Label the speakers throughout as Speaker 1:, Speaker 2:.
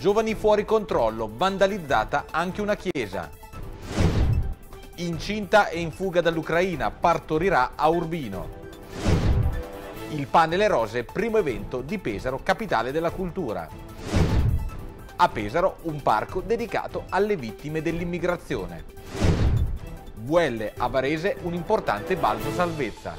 Speaker 1: Giovani fuori controllo, vandalizzata anche una chiesa. Incinta e in fuga dall'Ucraina, partorirà a Urbino. Il Panele rose, primo evento di Pesaro, capitale della cultura. A Pesaro un parco dedicato alle vittime dell'immigrazione. VL a Varese un importante balzo salvezza.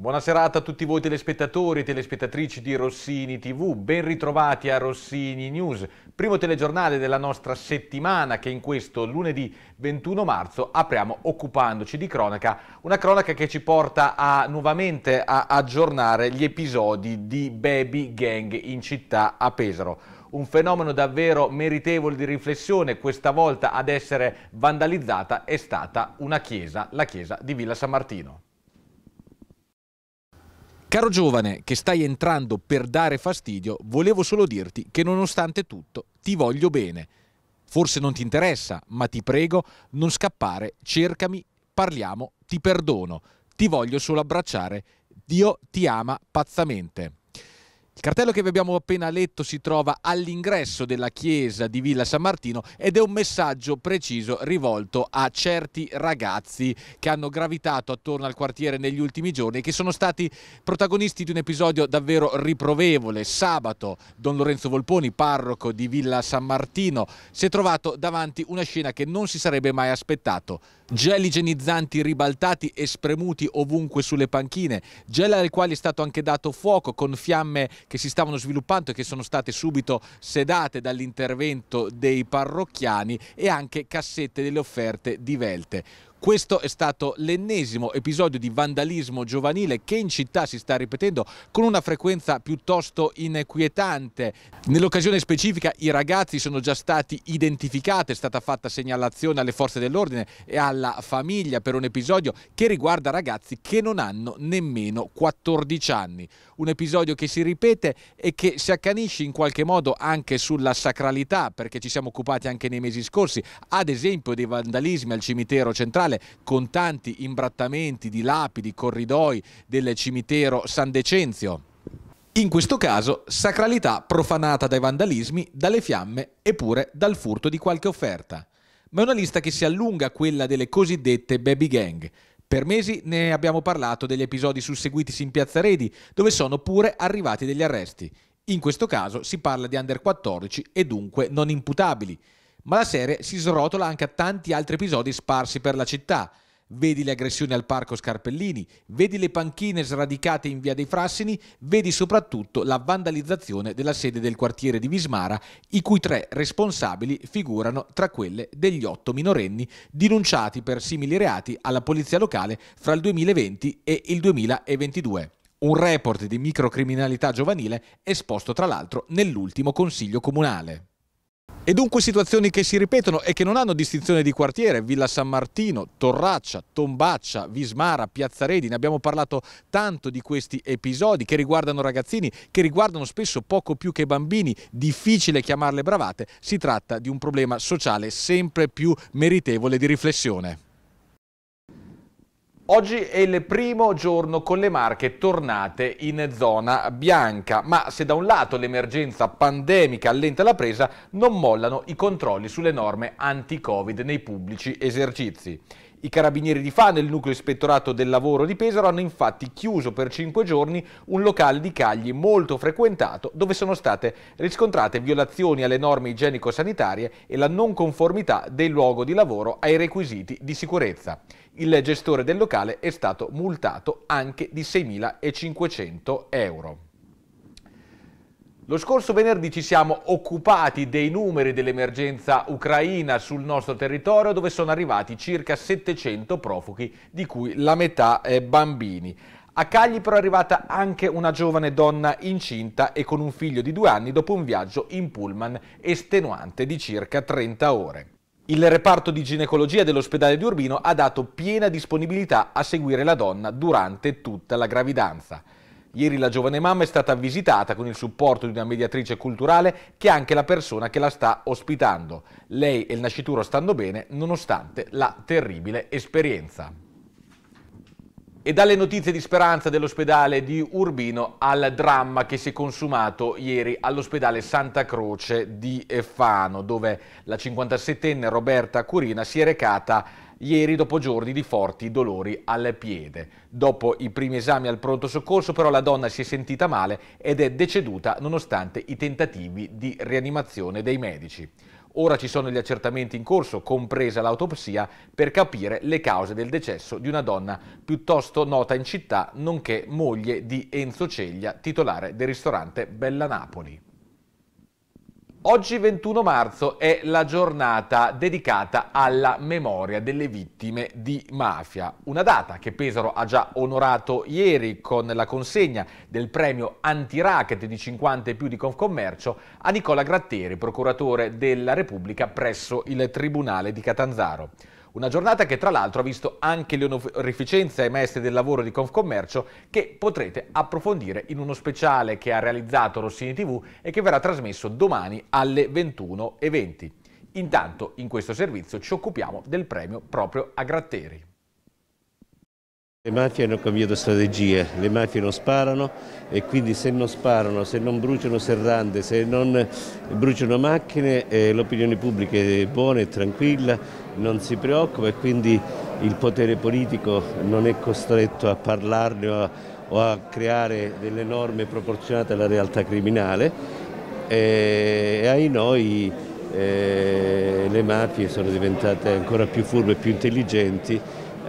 Speaker 1: Buona serata a tutti voi telespettatori e telespettatrici di Rossini TV, ben ritrovati a Rossini News, primo telegiornale della nostra settimana che in questo lunedì 21 marzo apriamo occupandoci di cronaca, una cronaca che ci porta a, nuovamente a aggiornare gli episodi di baby gang in città a Pesaro un fenomeno davvero meritevole di riflessione, questa volta ad essere vandalizzata è stata una chiesa, la chiesa di Villa San Martino. Caro giovane che stai entrando per dare fastidio, volevo solo dirti che nonostante tutto ti voglio bene. Forse non ti interessa, ma ti prego, non scappare, cercami, parliamo, ti perdono, ti voglio solo abbracciare. Dio ti ama pazzamente. Il cartello che vi abbiamo appena letto si trova all'ingresso della chiesa di Villa San Martino ed è un messaggio preciso rivolto a certi ragazzi che hanno gravitato attorno al quartiere negli ultimi giorni e che sono stati protagonisti di un episodio davvero riprovevole. Sabato Don Lorenzo Volponi, parroco di Villa San Martino, si è trovato davanti una scena che non si sarebbe mai aspettato. Gel igienizzanti ribaltati e spremuti ovunque sulle panchine, gel al quale è stato anche dato fuoco con fiamme che si stavano sviluppando e che sono state subito sedate dall'intervento dei parrocchiani e anche cassette delle offerte divelte. Questo è stato l'ennesimo episodio di vandalismo giovanile che in città si sta ripetendo con una frequenza piuttosto inquietante. Nell'occasione specifica i ragazzi sono già stati identificati, è stata fatta segnalazione alle forze dell'ordine e alla famiglia per un episodio che riguarda ragazzi che non hanno nemmeno 14 anni. Un episodio che si ripete e che si accanisce in qualche modo anche sulla sacralità perché ci siamo occupati anche nei mesi scorsi ad esempio dei vandalismi al cimitero centrale nazionale con tanti imbrattamenti di lapidi, corridoi del cimitero San Decenzio. In questo caso, sacralità profanata dai vandalismi, dalle fiamme e pure dal furto di qualche offerta. Ma è una lista che si allunga a quella delle cosiddette baby gang. Per mesi ne abbiamo parlato degli episodi susseguitisi in Piazza Redi, dove sono pure arrivati degli arresti. In questo caso si parla di under 14 e dunque non imputabili ma la serie si srotola anche a tanti altri episodi sparsi per la città. Vedi le aggressioni al parco Scarpellini, vedi le panchine sradicate in via dei Frassini, vedi soprattutto la vandalizzazione della sede del quartiere di Vismara, i cui tre responsabili figurano tra quelle degli otto minorenni denunciati per simili reati alla polizia locale fra il 2020 e il 2022 un report di microcriminalità giovanile esposto tra l'altro nell'ultimo Consiglio Comunale. E dunque situazioni che si ripetono e che non hanno distinzione di quartiere, Villa San Martino, Torraccia, Tombaccia, Vismara, Piazza Redi, ne abbiamo parlato tanto di questi episodi che riguardano ragazzini, che riguardano spesso poco più che bambini, difficile chiamarle bravate, si tratta di un problema sociale sempre più meritevole di riflessione. Oggi è il primo giorno con le marche tornate in zona bianca, ma se da un lato l'emergenza pandemica allenta la presa, non mollano i controlli sulle norme anti-Covid nei pubblici esercizi. I carabinieri di Fano e il nucleo ispettorato del lavoro di Pesaro hanno infatti chiuso per 5 giorni un locale di Cagli molto frequentato dove sono state riscontrate violazioni alle norme igienico-sanitarie e la non conformità del luogo di lavoro ai requisiti di sicurezza. Il gestore del locale è stato multato anche di 6.500 euro. Lo scorso venerdì ci siamo occupati dei numeri dell'emergenza ucraina sul nostro territorio dove sono arrivati circa 700 profughi di cui la metà è bambini. A Cagli però è arrivata anche una giovane donna incinta e con un figlio di due anni dopo un viaggio in pullman estenuante di circa 30 ore. Il reparto di ginecologia dell'ospedale di Urbino ha dato piena disponibilità a seguire la donna durante tutta la gravidanza. Ieri la giovane mamma è stata visitata con il supporto di una mediatrice culturale che è anche la persona che la sta ospitando. Lei e il nascituro stanno bene nonostante la terribile esperienza. E dalle notizie di speranza dell'ospedale di Urbino al dramma che si è consumato ieri all'ospedale Santa Croce di Fano, dove la 57enne Roberta Curina si è recata ieri dopo giorni di forti dolori al piede. Dopo i primi esami al pronto soccorso però la donna si è sentita male ed è deceduta nonostante i tentativi di rianimazione dei medici. Ora ci sono gli accertamenti in corso, compresa l'autopsia, per capire le cause del decesso di una donna piuttosto nota in città, nonché moglie di Enzo Ceglia, titolare del ristorante Bella Napoli. Oggi 21 marzo è la giornata dedicata alla memoria delle vittime di mafia, una data che Pesaro ha già onorato ieri con la consegna del premio anti-racket di 50 e più di Confcommercio a Nicola Gratteri, procuratore della Repubblica presso il Tribunale di Catanzaro. Una giornata che tra l'altro ha visto anche l'onorificenza ai maestri del lavoro di Confcommercio che potrete approfondire in uno speciale che ha realizzato Rossini TV e che verrà trasmesso domani alle 21.20. Intanto in questo servizio ci occupiamo del premio proprio a Gratteri.
Speaker 2: Le mafie hanno cambiato strategie, le mafie non sparano e quindi se non sparano, se non bruciano serrande, se non bruciano macchine eh, l'opinione pubblica è buona e tranquilla, non si preoccupa e quindi il potere politico non è costretto a parlarne o a, o a creare delle norme proporzionate alla realtà criminale e, eh, e ai noi eh, le mafie sono diventate ancora più furbe e più intelligenti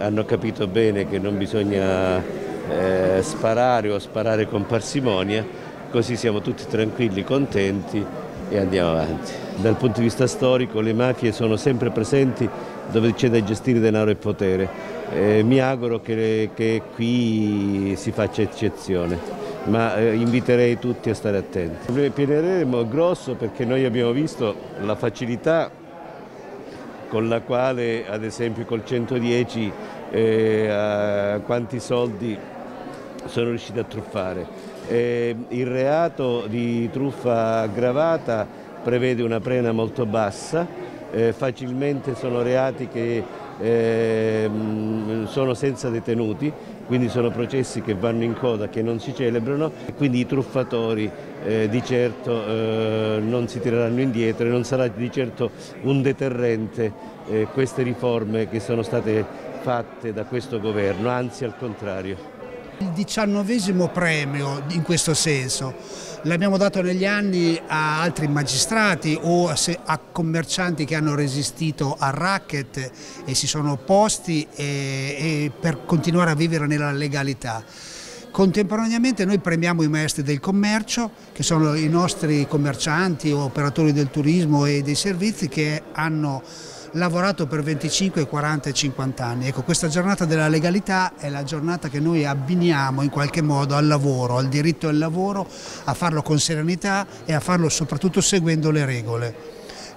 Speaker 2: hanno capito bene che non bisogna eh, sparare o sparare con parsimonia, così siamo tutti tranquilli, contenti e andiamo avanti. Dal punto di vista storico le mafie sono sempre presenti dove c'è da gestire denaro e potere. Eh, mi auguro che, che, qui si faccia eccezione, ma eh, inviterei tutti a stare attenti. Il PNRR è grosso perché noi abbiamo visto la facilità con la quale ad esempio col 110 eh, quanti soldi sono riusciti a truffare. Eh, il reato di truffa aggravata prevede una prena molto bassa, eh, facilmente sono reati che eh, sono senza detenuti, quindi sono processi che vanno in coda, che non si celebrano e quindi i truffatori eh, di certo eh, non si tireranno indietro e non sarà di certo un deterrente eh, queste riforme che sono state fatte da questo governo, anzi al contrario.
Speaker 3: Il diciannovesimo premio in questo senso l'abbiamo dato negli anni a altri magistrati o a, commercianti che hanno resistito al racket e si sono opposti e, e per continuare a vivere nella legalità. Contemporaneamente noi premiamo i maestri del commercio, che sono i nostri commercianti o operatori del turismo e dei servizi che hanno lavorato per 25, 40 e 50 anni. Ecco, questa giornata della legalità è la giornata che noi abbiniamo in qualche modo al lavoro, al diritto al lavoro, a farlo con serenità e a farlo soprattutto seguendo le regole.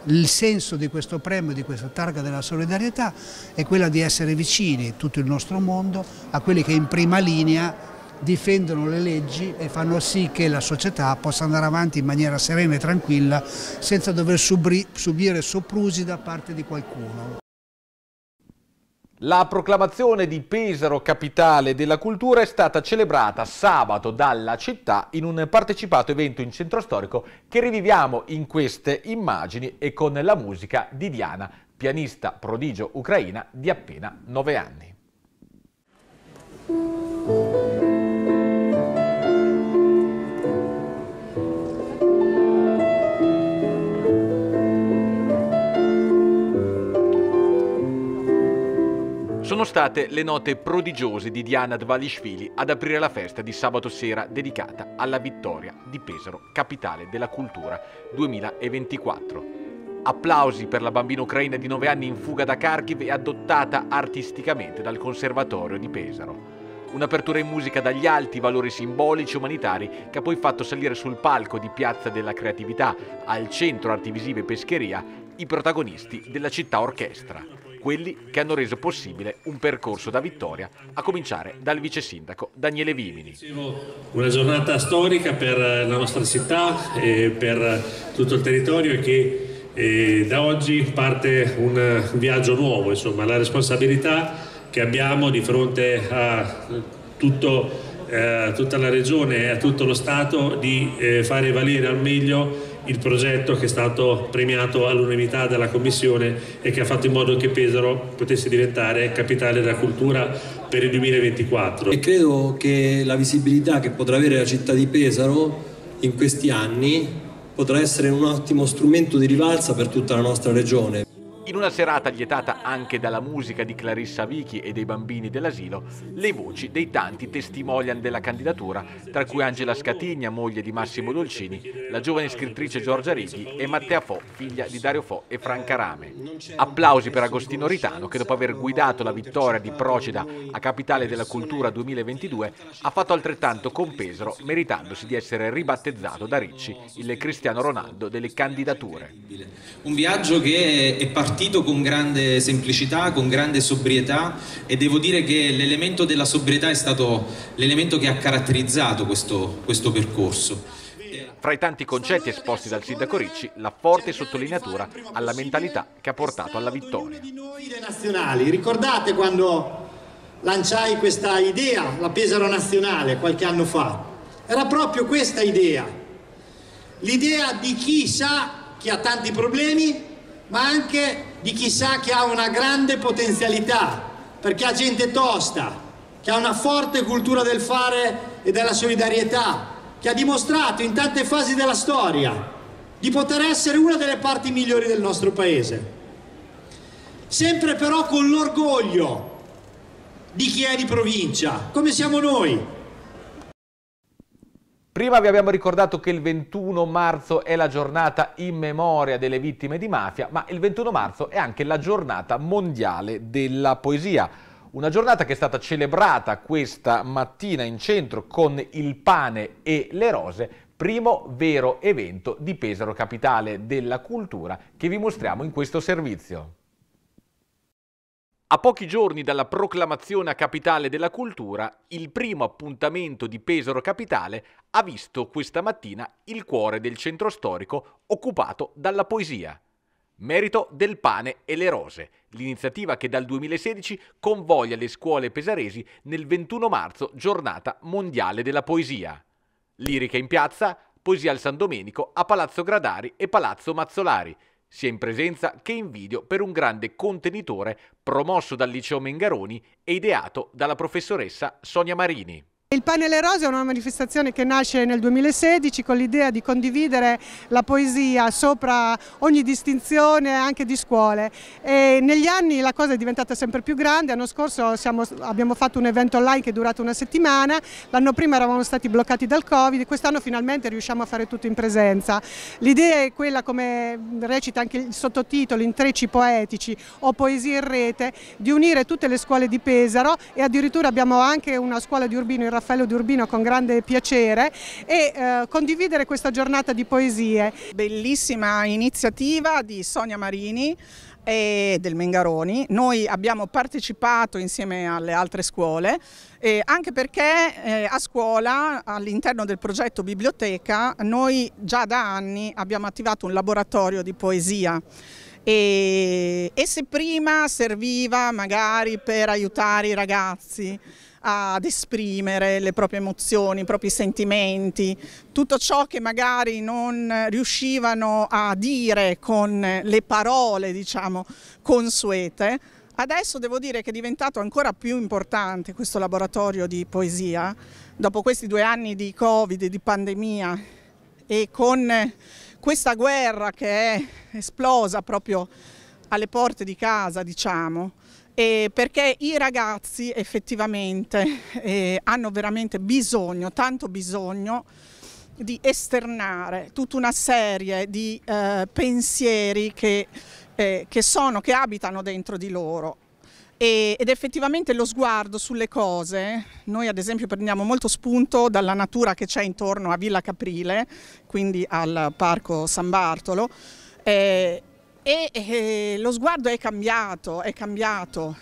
Speaker 3: Il senso di questo premio, di questa targa della solidarietà è quella di essere vicini, tutto il nostro mondo, a quelli che in prima linea difendono le leggi e fanno sì che la società possa andare avanti in maniera serena e tranquilla senza dover subire soprusi da parte di qualcuno.
Speaker 1: La proclamazione di Pesaro capitale della cultura è stata celebrata sabato dalla città in un partecipato evento in centro storico che riviviamo in queste immagini e con la musica di Diana, pianista prodigio ucraina di appena 9 anni. state le note prodigiose di Diana Dvalishvili ad aprire la festa di sabato sera dedicata alla vittoria di Pesaro, capitale della cultura 2024. Applausi per la bambina ucraina di 9 anni in fuga da Kharkiv e adottata artisticamente dal Conservatorio di Pesaro. Un'apertura in musica dagli alti valori simbolici e umanitari che ha poi fatto salire sul palco di Piazza della Creatività, al Centro Arti Visive Pescheria, i protagonisti della città orchestra quelli che hanno reso possibile un percorso da vittoria, a cominciare dal vice
Speaker 2: sindaco Daniele Vimini. Una giornata storica per la nostra città e per tutto il territorio e che da oggi parte un viaggio nuovo, insomma la responsabilità che abbiamo di fronte a tutto, eh, tutta la regione e a tutto lo Stato di eh, fare valere al meglio il progetto che è stato premiato all'unanimità dalla Commissione e che ha fatto in modo che Pesaro potesse diventare capitale della cultura per il 2024. E credo che la visibilità che potrà avere la città di Pesaro in questi anni
Speaker 3: potrà essere un ottimo strumento di rivalsa per tutta la nostra regione.
Speaker 1: In una serata lietata anche dalla musica di Clarissa Vichi e dei bambini dell'asilo, le voci dei tanti testimonian della candidatura, tra cui Angela Scatigna, moglie di Massimo Dolcini, la giovane scrittrice Giorgia Righi e Mattea Fo, figlia di Dario Fo e Franca Rame. Applausi per Agostino Ritano che dopo aver guidato la vittoria di Procida a Capitale della Cultura 2022 ha fatto altrettanto con Pesaro, meritandosi di essere ribattezzato da Ricci, il Cristiano Ronaldo delle candidature. Un viaggio che è partito partito con grande semplicità, con grande sobrietà e devo dire che l'elemento della sobrietà è stato l'elemento che ha caratterizzato questo, questo percorso. Fra i tanti concetti esposti dal sindaco Ricci, la forte sottolineatura alla mentalità che ha portato alla vittoria.
Speaker 3: Ricordate quando lanciai questa idea, la Pesaro Nazionale, qualche anno fa? Era proprio questa idea, l'idea di chi sa che ha tanti problemi ma anche di chi sa che ha una grande potenzialità, perché ha gente tosta, che ha una forte cultura del fare e della solidarietà, che ha dimostrato in tante fasi della storia di poter essere una delle parti migliori del nostro paese. Sempre però con l'orgoglio di chi è di provincia, come
Speaker 1: siamo noi, Prima vi abbiamo ricordato che il 21 marzo è la giornata in memoria delle vittime di mafia, ma il 21 marzo è anche la giornata mondiale della poesia. Una giornata che è stata celebrata questa mattina in centro con il pane e le rose, primo vero evento di Pesaro Capitale della Cultura che vi mostriamo in questo servizio. A pochi giorni dalla proclamazione a capitale della cultura, il primo appuntamento di Pesaro Capitale ha visto questa mattina il cuore del centro storico occupato dalla poesia. Merito del pane e le rose, l'iniziativa che dal 2016 convoglia le scuole pesaresi nel 21 marzo, giornata mondiale della poesia. Lirica in piazza, poesia al San Domenico, a Palazzo Gradari e Palazzo Mazzolari sia in presenza che in video, per un grande contenitore promosso dal liceo Mengaroni e ideato dalla professoressa Sonia Marini.
Speaker 4: Il Pane e Rose è una manifestazione che nasce nel 2016 con l'idea di condividere la poesia sopra ogni distinzione anche di scuole e negli anni la cosa è diventata sempre più grande, l'anno scorso siamo, abbiamo fatto un evento online che è durato una settimana, l'anno prima eravamo stati bloccati dal Covid, quest'anno finalmente riusciamo a fare tutto in presenza. L'idea è quella come recita anche il sottotitolo Intrecci poetici o poesie in rete, di unire tutte le scuole di Pesaro e addirittura abbiamo anche una scuola di Urbino in rafforzamento Raffaello Urbino con grande piacere e eh, condividere questa giornata di poesie. Bellissima iniziativa di Sonia Marini e del Mengaroni. Noi abbiamo partecipato insieme alle altre scuole, eh, anche perché eh, a scuola, all'interno del progetto Biblioteca, noi già da anni abbiamo attivato un laboratorio di poesia. E, e se prima serviva magari per aiutare i ragazzi ad esprimere le proprie emozioni, i propri sentimenti, tutto ciò che magari non riuscivano a dire con le parole diciamo consuete. Adesso devo dire che è diventato ancora più importante questo laboratorio di poesia, dopo questi due anni di Covid, di pandemia e con questa guerra che è esplosa proprio alle porte di casa, diciamo, eh, perché i ragazzi effettivamente eh, hanno veramente bisogno, tanto bisogno di esternare tutta una serie di eh, pensieri che, eh, che, sono, che abitano dentro di loro. E, ed effettivamente lo sguardo sulle cose, noi ad esempio prendiamo molto spunto dalla natura che c'è intorno a Villa Caprile, quindi al Parco San Bartolo, eh, e, e eh, lo sguardo è cambiato, è cambiato,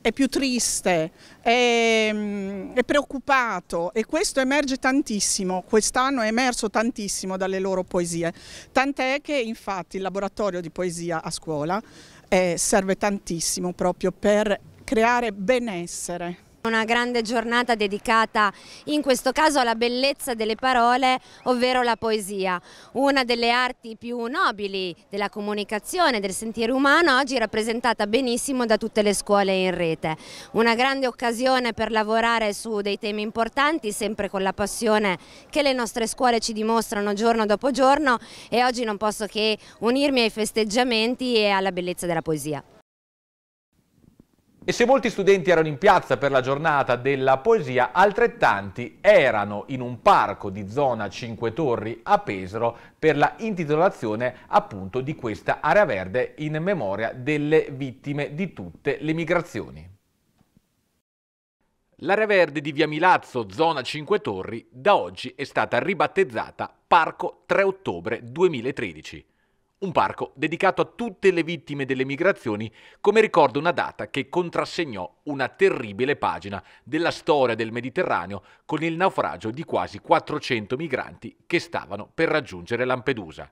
Speaker 4: è più triste, è, mm, è preoccupato e questo emerge tantissimo, quest'anno è emerso tantissimo dalle loro poesie, tant'è che infatti il laboratorio di poesia a scuola eh, serve tantissimo proprio per creare benessere.
Speaker 3: Una grande giornata dedicata in questo caso alla bellezza delle parole, ovvero la poesia. Una delle arti più nobili della comunicazione, del sentiero umano, oggi rappresentata benissimo da tutte le scuole in rete. Una grande occasione per lavorare su dei temi importanti, sempre con la passione che le nostre scuole ci dimostrano giorno dopo giorno e oggi non posso che unirmi ai festeggiamenti e alla bellezza della poesia.
Speaker 1: E se molti studenti erano in piazza per la giornata della poesia, altrettanti erano in un parco di zona Cinque Torri a Pesaro per la intitolazione appunto di questa area verde in memoria delle vittime di tutte le migrazioni. L'area verde di Via Milazzo, zona Cinque Torri, da oggi è stata ribattezzata Parco 3 ottobre 2013. Un parco dedicato a tutte le vittime delle migrazioni, come ricorda una data che contrassegnò una terribile pagina della storia del Mediterraneo con il naufragio di quasi 400 migranti che stavano per raggiungere Lampedusa.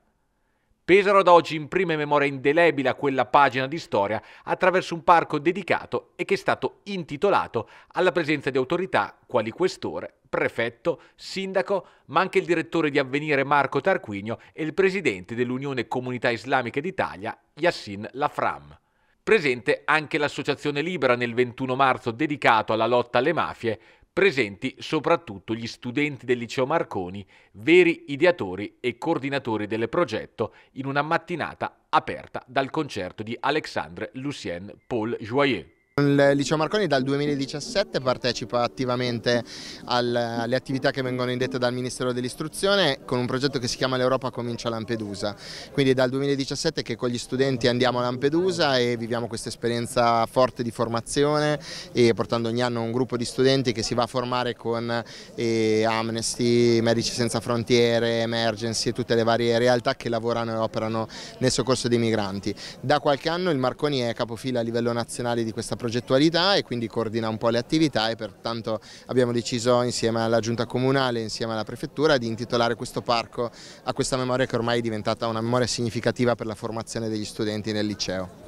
Speaker 1: Pesaro ad oggi imprime memoria indelebile a quella pagina di storia attraverso un parco dedicato e che è stato intitolato alla presenza di autorità quali questore, prefetto, sindaco, ma anche il direttore di Avvenire Marco Tarquinio e il presidente dell'Unione Comunità Islamiche d'Italia Yassin Lafram. Presente anche l'Associazione Libera nel 21 marzo dedicato alla lotta alle mafie presenti soprattutto gli studenti del liceo Marconi, veri ideatori e coordinatori del progetto, in una mattinata aperta dal concerto di Alexandre Lucien Paul Joyeux. Il liceo Marconi dal 2017 partecipa attivamente alle attività che vengono indette dal Ministero dell'Istruzione con un progetto che si chiama L'Europa comincia a Lampedusa, quindi è dal 2017 che con gli studenti andiamo a Lampedusa e viviamo questa esperienza forte di formazione e portando ogni anno un gruppo di studenti che si va a formare con eh, Amnesty, Medici Senza Frontiere, Emergency e tutte le varie realtà che lavorano e operano nel soccorso dei migranti. Da qualche anno il Marconi è capofila a livello nazionale di questa progettazione progettualità e quindi coordina un po' le attività e pertanto abbiamo deciso insieme alla giunta comunale, insieme alla prefettura di intitolare questo parco a questa memoria che ormai è diventata una memoria significativa per la formazione degli studenti nel liceo.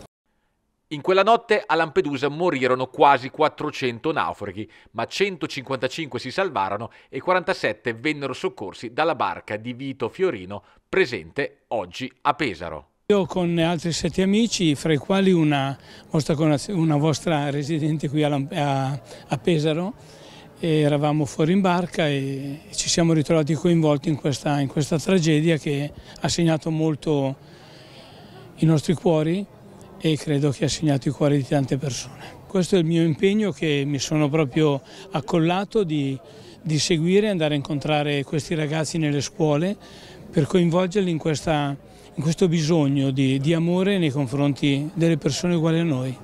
Speaker 1: In quella notte a Lampedusa morirono quasi 400 naufraghi, ma 155 si salvarono e 47 vennero soccorsi dalla barca di Vito Fiorino presente oggi a Pesaro.
Speaker 5: Io con altri sette amici, fra i quali una, una vostra residente qui a, a, a Pesaro, eravamo fuori in barca e ci siamo ritrovati coinvolti in questa, in questa tragedia che ha segnato molto i nostri cuori e credo che ha segnato i cuori di tante persone. Questo è il mio impegno che mi sono proprio accollato di, di seguire, andare a incontrare questi ragazzi nelle scuole per coinvolgerli in questa tragedia questo bisogno di, di amore nei confronti delle persone uguali a noi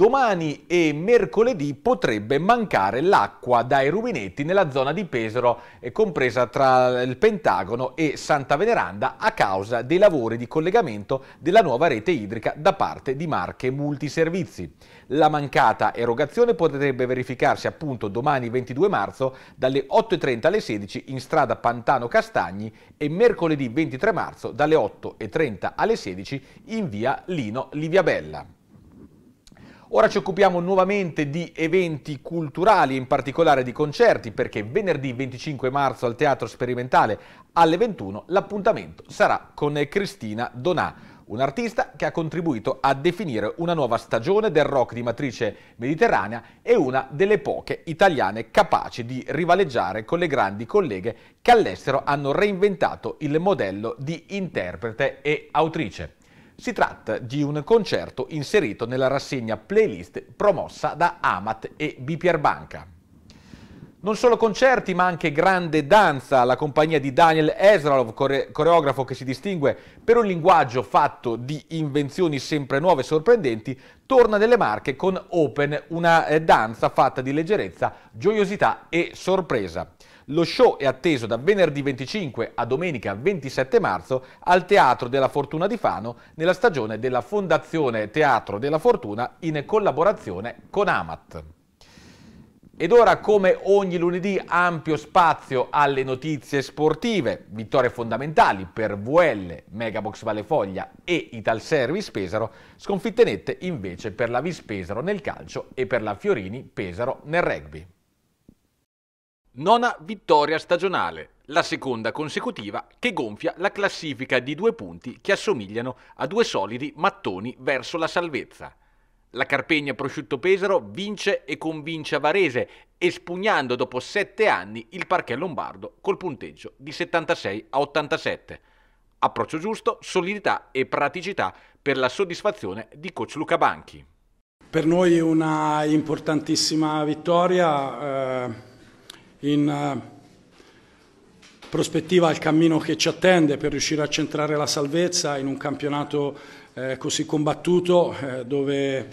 Speaker 5: domani e mercoledì
Speaker 1: potrebbe mancare l'acqua dai rubinetti nella zona di Pesaro, compresa tra il Pentagono e Santa Veneranda, a causa dei lavori di collegamento della nuova rete idrica da parte di Marche Multiservizi. La mancata erogazione potrebbe verificarsi appunto domani 22 marzo dalle 8.30 alle 16 in strada Pantano Castagni e mercoledì 23 marzo dalle 8.30 alle 16 in via Lino Liviabella. Ora ci occupiamo nuovamente di eventi culturali, in particolare di concerti, perché venerdì 25 marzo al Teatro Sperimentale alle 21 l'appuntamento sarà con Cristina Donà un artista che ha contribuito a definire una nuova stagione del rock di matrice mediterranea e una delle poche italiane capaci di rivaleggiare con le grandi colleghe che all'estero hanno reinventato il modello di interprete e autrice. Si tratta di un concerto inserito nella rassegna playlist promossa da Amat e Bipier Banca. Non solo concerti, ma anche grande danza, la compagnia di Daniel Ezralov, coreografo che si distingue per un linguaggio fatto di invenzioni sempre nuove e sorprendenti, torna nelle Marche con Open, una eh, danza fatta di leggerezza, gioiosità e sorpresa. Lo show è atteso da venerdì 25 a domenica 27 marzo al Teatro della Fortuna di Fano nella stagione della Fondazione Teatro della Fortuna in collaborazione con Amat. Ed ora, come ogni lunedì, ampio spazio alle notizie sportive, vittorie fondamentali per VL, Megabox Vallefoglia e Italservice Pesaro, sconfitte nette invece per la Vis Pesaro nel calcio e per la Fiorini Pesaro nel rugby. Nona vittoria stagionale, la seconda consecutiva che gonfia la classifica di due punti che assomigliano a due solidi mattoni verso la salvezza. La Carpegna Prosciutto Pesaro vince e convince a Varese, espugnando dopo sette anni il parquet lombardo col punteggio di 76 a 87. Approccio giusto, solidità e praticità per la soddisfazione di coach Luca Banchi.
Speaker 5: Per noi una importantissima vittoria. Eh in eh, prospettiva al cammino che ci attende per riuscire a centrare la salvezza in un campionato eh, così combattuto eh, dove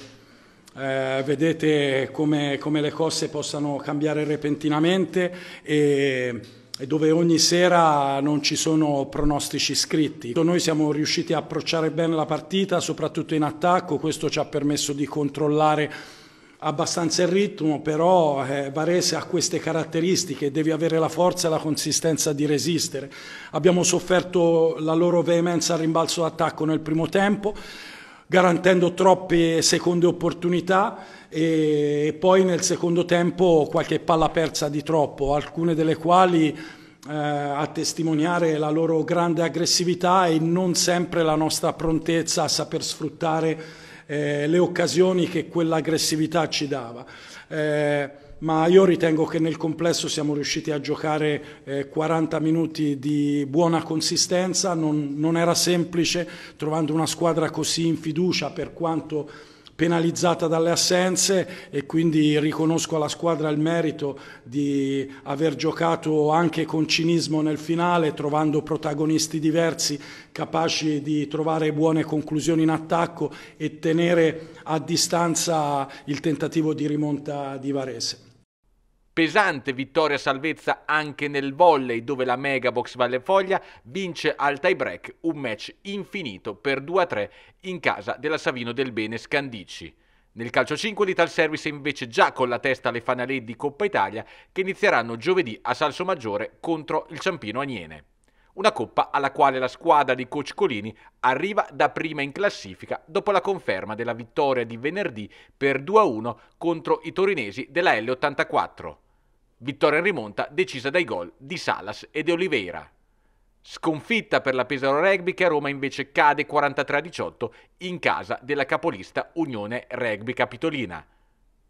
Speaker 5: eh, vedete come, come, le cose possano cambiare repentinamente e, e, dove ogni sera non ci sono pronostici scritti. Noi siamo riusciti a approcciare bene la partita, soprattutto in attacco, questo ci ha permesso di controllare abbastanza il ritmo, però eh, Varese ha queste caratteristiche, devi avere la forza e la consistenza di resistere. Abbiamo sofferto la loro veemenza al rimbalzo d'attacco nel primo tempo, garantendo troppe seconde opportunità e poi nel secondo tempo qualche palla persa di troppo, alcune delle quali eh, a testimoniare la loro grande aggressività e non sempre la nostra prontezza a saper sfruttare eh, le occasioni che quell'aggressività ci dava. Eh, ma io ritengo che nel complesso siamo riusciti a giocare eh, 40 minuti di buona consistenza, non, non era semplice trovando una squadra così in fiducia per quanto penalizzata dalle assenze e quindi riconosco alla squadra il merito di aver giocato anche con cinismo nel finale, trovando protagonisti diversi capaci di trovare buone conclusioni in attacco e tenere a distanza il tentativo di rimonta di Varese.
Speaker 1: Pesante vittoria salvezza anche nel volley dove la Megabox Valle Foglia vince al tie break un match infinito per 2-3 in casa della Savino del Bene Scandici. Nel calcio 5 l'Ital Service è invece già con la testa alle fanalette di Coppa Italia che inizieranno giovedì a Salso Maggiore contro il Ciampino Aniene. Una coppa alla quale la squadra di Coach Colini arriva da prima in classifica dopo la conferma della vittoria di venerdì per 2-1 contro i torinesi della L84. Vittoria in rimonta decisa dai gol di Salas e De Oliveira. Sconfitta per la Pesaro Rugby che a Roma invece cade 43-18 in casa della capolista Unione Rugby Capitolina.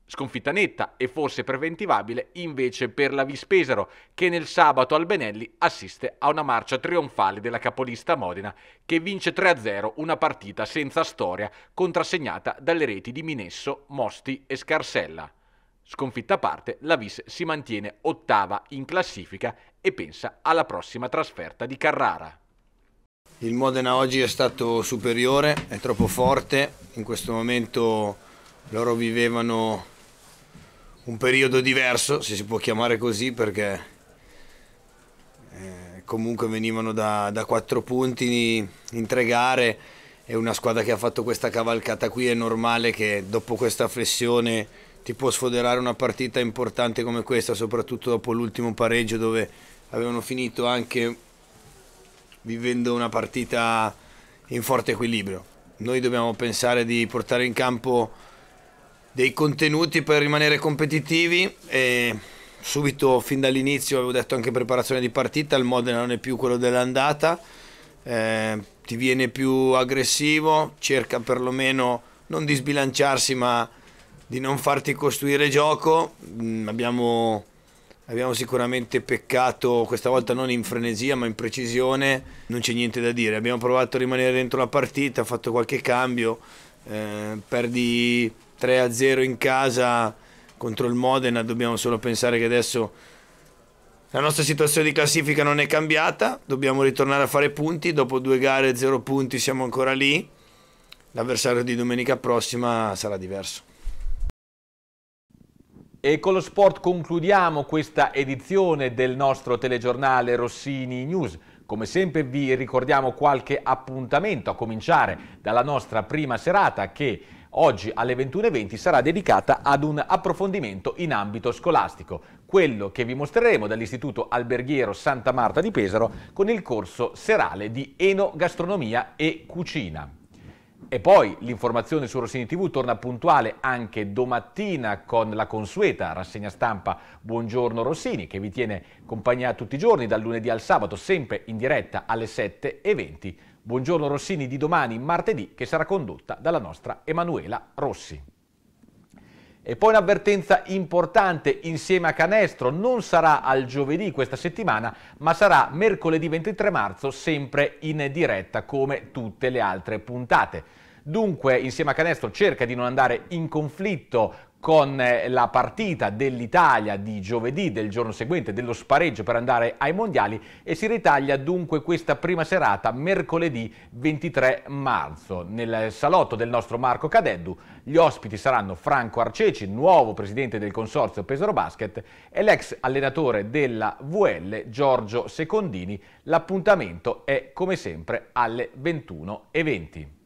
Speaker 1: Sconfitta netta e forse preventivabile invece per la Vispesaro che nel sabato al Benelli assiste a una marcia trionfale della capolista Modena che vince 3-0 una partita senza storia contrassegnata dalle reti di Minesso, Mosti e Scarsella. Sconfitta a parte, la Vis si mantiene ottava in classifica e pensa alla prossima trasferta di Carrara.
Speaker 6: Il Modena oggi è stato superiore, è troppo forte, in questo momento loro vivevano un periodo diverso, se si può chiamare così, perché eh, comunque venivano da, da 4 punti in tre gare e una squadra che ha fatto questa cavalcata qui è normale che dopo questa flessione ti può sfoderare una partita importante come questa, soprattutto dopo l'ultimo pareggio dove avevano finito anche vivendo una partita in forte equilibrio. Noi dobbiamo pensare di portare in campo dei contenuti per rimanere competitivi e subito fin dall'inizio avevo detto anche preparazione di partita, il Modena non è più quello dell'andata, eh, ti viene più aggressivo, cerca perlomeno non di sbilanciarsi ma di non farti costruire gioco. Mm, abbiamo, abbiamo, sicuramente peccato, questa volta non in frenesia ma in precisione, non c'è niente da dire. Abbiamo provato a rimanere dentro la partita, fatto qualche cambio, eh, perdi 3-0 in casa contro il Modena, dobbiamo solo pensare che adesso la nostra situazione di classifica non è cambiata, dobbiamo ritornare a fare punti, dopo due gare zero punti siamo ancora lì,
Speaker 1: l'avversario di domenica prossima sarà diverso. E con lo sport concludiamo questa edizione del nostro telegiornale Rossini News. Come sempre vi ricordiamo qualche appuntamento, a cominciare dalla nostra prima serata che oggi alle 21.20 sarà dedicata ad un approfondimento in ambito scolastico, quello che vi mostreremo dall'Istituto Alberghiero Santa Marta di Pesaro con il corso serale di Enogastronomia e Cucina. E poi l'informazione su Rossini TV torna puntuale anche domattina con la consueta rassegna stampa Buongiorno Rossini che vi tiene compagnia tutti i giorni dal lunedì al sabato sempre in diretta alle 7.20. Buongiorno Rossini di domani martedì che sarà condotta dalla nostra Emanuela Rossi. E poi un'avvertenza importante insieme a Canestro, non sarà al giovedì questa settimana, ma sarà mercoledì 23 marzo, sempre in diretta come tutte le altre puntate. Dunque, insieme a Canestro, cerca di non andare in conflitto con eh, la partita dell'Italia di giovedì del giorno seguente, dello spareggio per andare ai mondiali e si ritaglia dunque questa prima serata mercoledì 23 marzo. Nel salotto del nostro Marco Cadeddu gli ospiti saranno Franco Arceci, nuovo presidente del consorzio Pesaro Basket e l'ex allenatore della VL Giorgio Secondini. L'appuntamento è come sempre alle 21.20.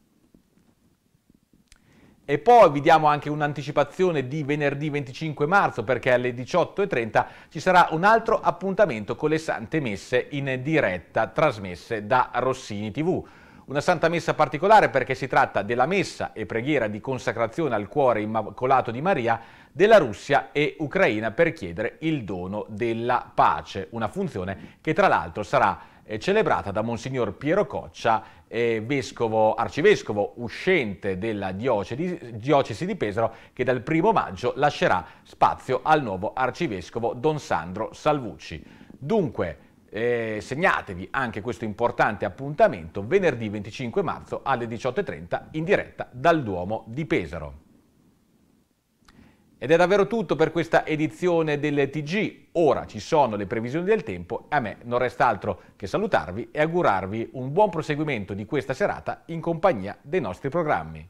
Speaker 1: E poi vi diamo anche un'anticipazione di venerdì 25 marzo perché alle 18.30 ci sarà un altro appuntamento con le Sante Messe in diretta trasmesse da Rossini TV. Una santa messa particolare perché si tratta della messa e preghiera di consacrazione al cuore immacolato di Maria della Russia e Ucraina per chiedere il dono della pace, una funzione che tra l'altro sarà eh, celebrata da Monsignor Piero Coccia eh, vescovo, arcivescovo uscente della diocesi, diocesi di Pesaro che dal primo maggio lascerà spazio al nuovo arcivescovo Don Sandro Salvucci. Dunque, eh, segnatevi anche questo importante appuntamento venerdì 25 marzo alle 18.30 in diretta dal Duomo di Pesaro. Ed è davvero tutto per questa edizione del TG. Ora ci sono le previsioni del tempo, e a me non resta altro che salutarvi e augurarvi un buon proseguimento di questa serata in compagnia dei nostri programmi.